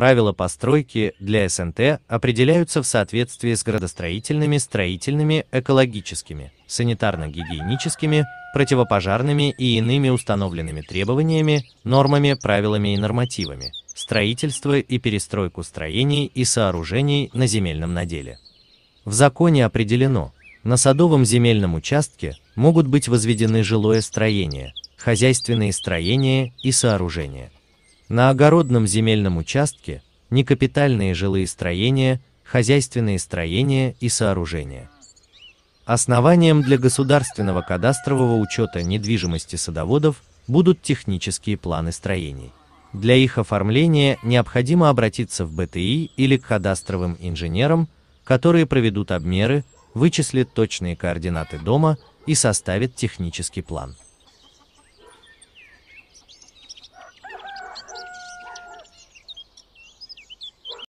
Правила постройки для СНТ определяются в соответствии с градостроительными, строительными, экологическими, санитарно-гигиеническими, противопожарными и иными установленными требованиями, нормами, правилами и нормативами, строительство и перестройку строений и сооружений на земельном наделе. В законе определено, на садовом земельном участке могут быть возведены жилое строение, хозяйственные строения и сооружения. На огородном земельном участке некапитальные жилые строения, хозяйственные строения и сооружения. Основанием для государственного кадастрового учета недвижимости садоводов будут технические планы строений. Для их оформления необходимо обратиться в БТИ или к кадастровым инженерам, которые проведут обмеры, вычислят точные координаты дома и составят технический план.